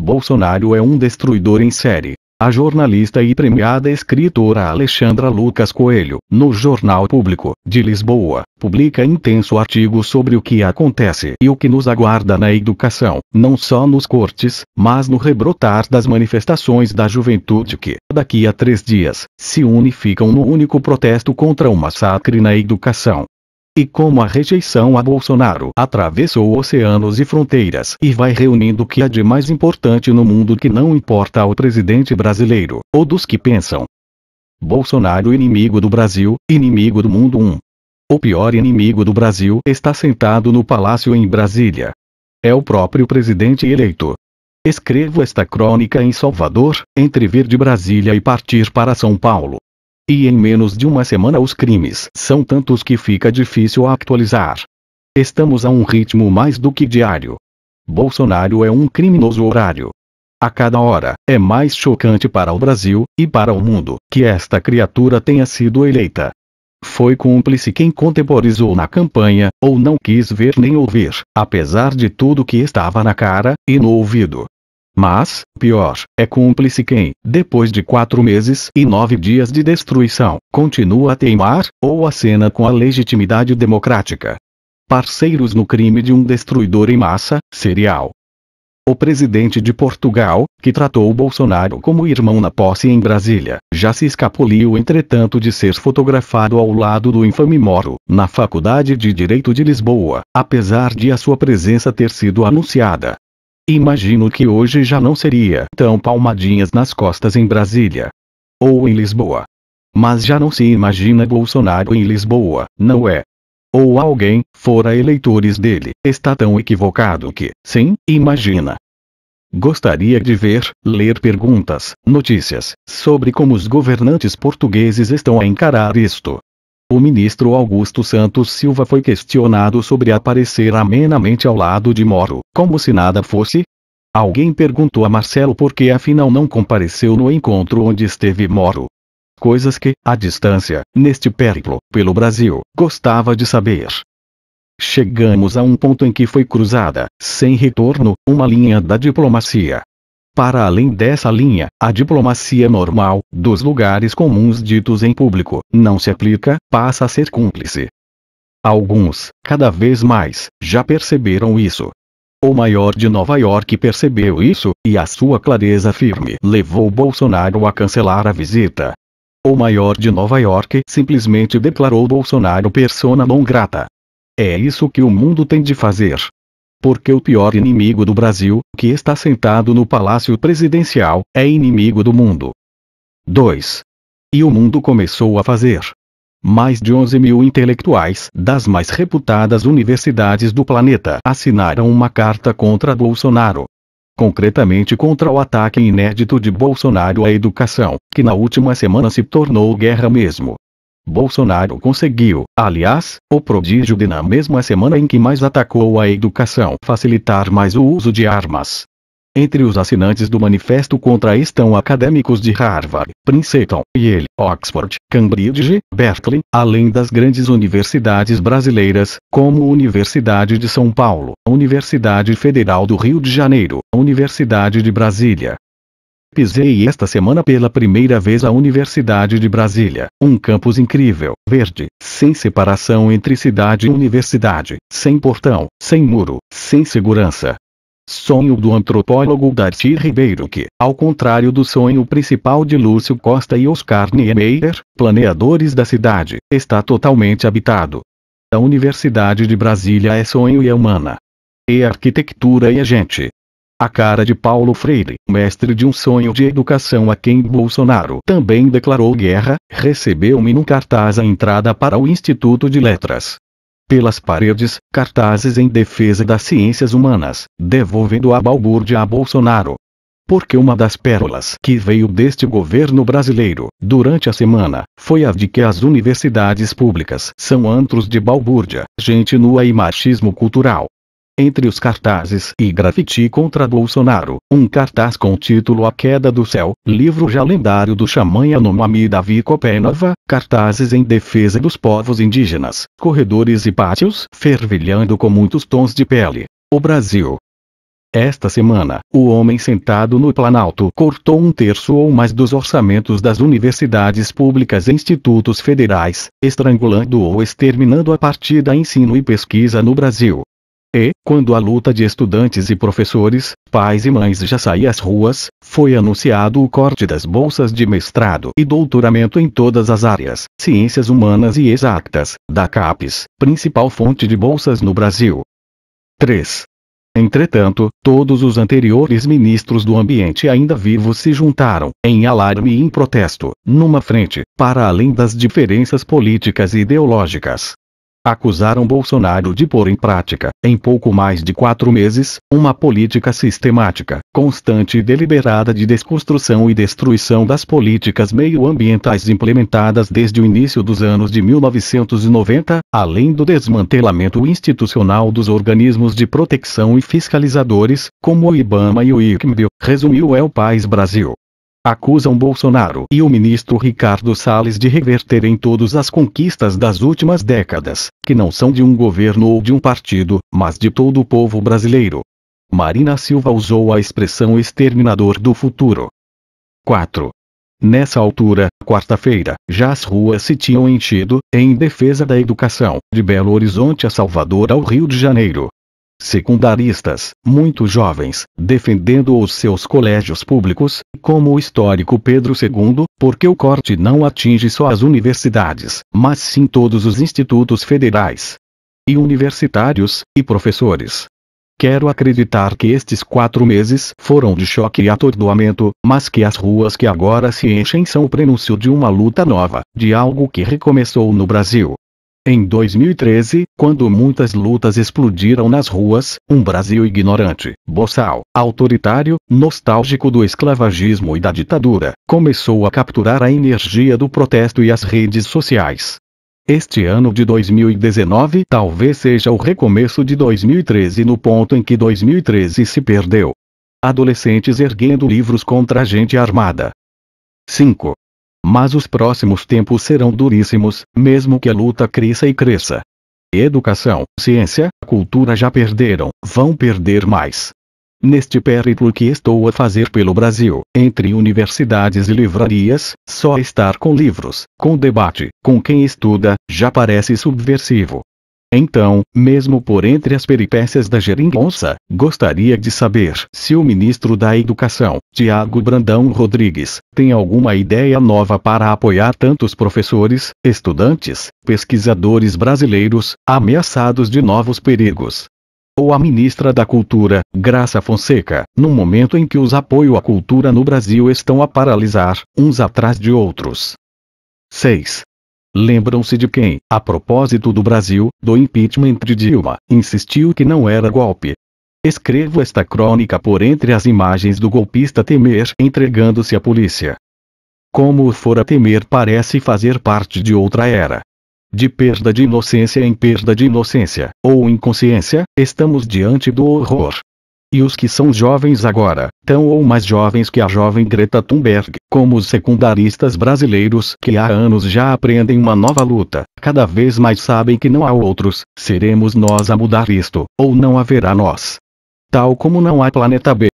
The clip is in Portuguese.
Bolsonaro é um destruidor em série. A jornalista e premiada escritora Alexandra Lucas Coelho, no Jornal Público, de Lisboa, publica intenso artigo sobre o que acontece e o que nos aguarda na educação, não só nos cortes, mas no rebrotar das manifestações da juventude que, daqui a três dias, se unificam no único protesto contra o massacre na educação. E como a rejeição a Bolsonaro atravessou oceanos e fronteiras e vai reunindo o que há de mais importante no mundo que não importa ao presidente brasileiro, ou dos que pensam. Bolsonaro inimigo do Brasil, inimigo do mundo 1. Um. O pior inimigo do Brasil está sentado no palácio em Brasília. É o próprio presidente eleito. Escrevo esta crônica em Salvador, entre vir de Brasília e partir para São Paulo, e em menos de uma semana os crimes são tantos que fica difícil atualizar. Estamos a um ritmo mais do que diário. Bolsonaro é um criminoso horário. A cada hora, é mais chocante para o Brasil, e para o mundo, que esta criatura tenha sido eleita. Foi cúmplice quem contemporizou na campanha, ou não quis ver nem ouvir, apesar de tudo que estava na cara, e no ouvido, mas, pior, é cúmplice quem, depois de quatro meses e nove dias de destruição, continua a teimar, ou acena com a legitimidade democrática. Parceiros no crime de um destruidor em massa, serial. O presidente de Portugal, que tratou Bolsonaro como irmão na posse em Brasília, já se escapuliu entretanto de ser fotografado ao lado do infame Moro, na Faculdade de Direito de Lisboa, apesar de a sua presença ter sido anunciada, Imagino que hoje já não seria tão palmadinhas nas costas em Brasília. Ou em Lisboa. Mas já não se imagina Bolsonaro em Lisboa, não é? Ou alguém, fora eleitores dele, está tão equivocado que, sim, imagina. Gostaria de ver, ler perguntas, notícias, sobre como os governantes portugueses estão a encarar isto. O ministro Augusto Santos Silva foi questionado sobre aparecer amenamente ao lado de Moro, como se nada fosse. Alguém perguntou a Marcelo por que afinal não compareceu no encontro onde esteve Moro. Coisas que, à distância, neste périplo, pelo Brasil, gostava de saber. Chegamos a um ponto em que foi cruzada, sem retorno, uma linha da diplomacia. Para além dessa linha, a diplomacia normal, dos lugares comuns ditos em público, não se aplica, passa a ser cúmplice. Alguns, cada vez mais, já perceberam isso. O maior de Nova York percebeu isso, e a sua clareza firme levou Bolsonaro a cancelar a visita. O maior de Nova York simplesmente declarou Bolsonaro persona non grata. É isso que o mundo tem de fazer, porque o pior inimigo do Brasil, que está sentado no palácio presidencial, é inimigo do mundo. 2. E o mundo começou a fazer. Mais de 11 mil intelectuais das mais reputadas universidades do planeta assinaram uma carta contra Bolsonaro. Concretamente contra o ataque inédito de Bolsonaro à educação, que na última semana se tornou guerra mesmo. Bolsonaro conseguiu, aliás, o prodígio de na mesma semana em que mais atacou a educação facilitar mais o uso de armas. Entre os assinantes do manifesto contra estão acadêmicos de Harvard, Princeton, Yale, Oxford, Cambridge, Berkeley, além das grandes universidades brasileiras, como Universidade de São Paulo, Universidade Federal do Rio de Janeiro, Universidade de Brasília, Pisei esta semana pela primeira vez a Universidade de Brasília, um campus incrível, verde, sem separação entre cidade e universidade, sem portão, sem muro, sem segurança. Sonho do antropólogo Darcy Ribeiro que, ao contrário do sonho principal de Lúcio Costa e Oscar Niemeyer, planeadores da cidade, está totalmente habitado. A Universidade de Brasília é sonho e é humana. e é arquitetura e a é gente. A cara de Paulo Freire, mestre de um sonho de educação a quem Bolsonaro também declarou guerra, recebeu-me num cartaz à entrada para o Instituto de Letras. Pelas paredes, cartazes em defesa das ciências humanas, devolvendo a balbúrdia a Bolsonaro. Porque uma das pérolas que veio deste governo brasileiro, durante a semana, foi a de que as universidades públicas são antros de balbúrdia, gente nua e machismo cultural. Entre os cartazes e grafiti contra Bolsonaro, um cartaz com o título A Queda do Céu, livro já lendário do xamã Yanomami Davi Kopenova, cartazes em defesa dos povos indígenas, corredores e pátios fervilhando com muitos tons de pele. O Brasil, esta semana, o homem sentado no Planalto cortou um terço ou mais dos orçamentos das universidades públicas e institutos federais, estrangulando ou exterminando a partida ensino e pesquisa no Brasil. E, quando a luta de estudantes e professores, pais e mães já saía às ruas, foi anunciado o corte das bolsas de mestrado e doutoramento em todas as áreas, ciências humanas e exatas, da CAPES, principal fonte de bolsas no Brasil. 3. Entretanto, todos os anteriores ministros do ambiente ainda vivos se juntaram, em alarme e em protesto, numa frente, para além das diferenças políticas e ideológicas, acusaram Bolsonaro de pôr em prática, em pouco mais de quatro meses, uma política sistemática, constante e deliberada de desconstrução e destruição das políticas meioambientais implementadas desde o início dos anos de 1990, além do desmantelamento institucional dos organismos de proteção e fiscalizadores, como o IBAMA e o ICMBio, resumiu El País Brasil acusam Bolsonaro e o ministro Ricardo Salles de reverterem todas as conquistas das últimas décadas, que não são de um governo ou de um partido, mas de todo o povo brasileiro. Marina Silva usou a expressão exterminador do futuro. 4. Nessa altura, quarta-feira, já as ruas se tinham enchido, em defesa da educação, de Belo Horizonte a Salvador ao Rio de Janeiro, secundaristas, muito jovens, defendendo os seus colégios públicos, como o histórico Pedro II, porque o corte não atinge só as universidades, mas sim todos os institutos federais. E universitários, e professores. Quero acreditar que estes quatro meses foram de choque e atordoamento, mas que as ruas que agora se enchem são o prenúncio de uma luta nova, de algo que recomeçou no Brasil. Em 2013, quando muitas lutas explodiram nas ruas, um Brasil ignorante, boçal, autoritário, nostálgico do esclavagismo e da ditadura, começou a capturar a energia do protesto e as redes sociais. Este ano de 2019 talvez seja o recomeço de 2013 no ponto em que 2013 se perdeu. Adolescentes erguendo livros contra a gente armada. 5. Mas os próximos tempos serão duríssimos, mesmo que a luta cresça e cresça. Educação, ciência, cultura já perderam, vão perder mais. Neste périplo que estou a fazer pelo Brasil, entre universidades e livrarias, só estar com livros, com debate, com quem estuda, já parece subversivo. Então, mesmo por entre as peripécias da geringonça, gostaria de saber se o ministro da Educação, Tiago Brandão Rodrigues, tem alguma ideia nova para apoiar tantos professores, estudantes, pesquisadores brasileiros, ameaçados de novos perigos. Ou a ministra da Cultura, Graça Fonseca, no momento em que os apoios à cultura no Brasil estão a paralisar, uns atrás de outros. 6. Lembram-se de quem, a propósito do Brasil, do impeachment de Dilma, insistiu que não era golpe. Escrevo esta crônica por entre as imagens do golpista Temer entregando-se à polícia. Como o fora Temer parece fazer parte de outra era. De perda de inocência em perda de inocência, ou inconsciência, estamos diante do horror e os que são jovens agora, tão ou mais jovens que a jovem Greta Thunberg, como os secundaristas brasileiros que há anos já aprendem uma nova luta, cada vez mais sabem que não há outros, seremos nós a mudar isto, ou não haverá nós. Tal como não há planeta B.